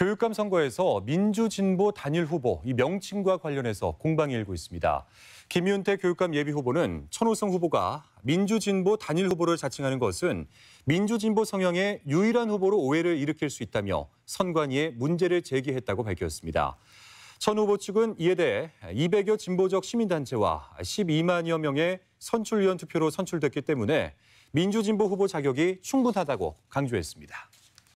교육감 선거에서 민주진보 단일 후보 이 명칭과 관련해서 공방이 일고 있습니다. 김윤태 교육감 예비 후보는 천호성 후보가 민주진보 단일 후보를 자칭하는 것은 민주진보 성향의 유일한 후보로 오해를 일으킬 수 있다며 선관위에 문제를 제기했다고 밝혔습니다. 천 후보 측은 이에 대해 200여 진보적 시민단체와 12만여 명의 선출위원 투표로 선출됐기 때문에 민주진보 후보 자격이 충분하다고 강조했습니다.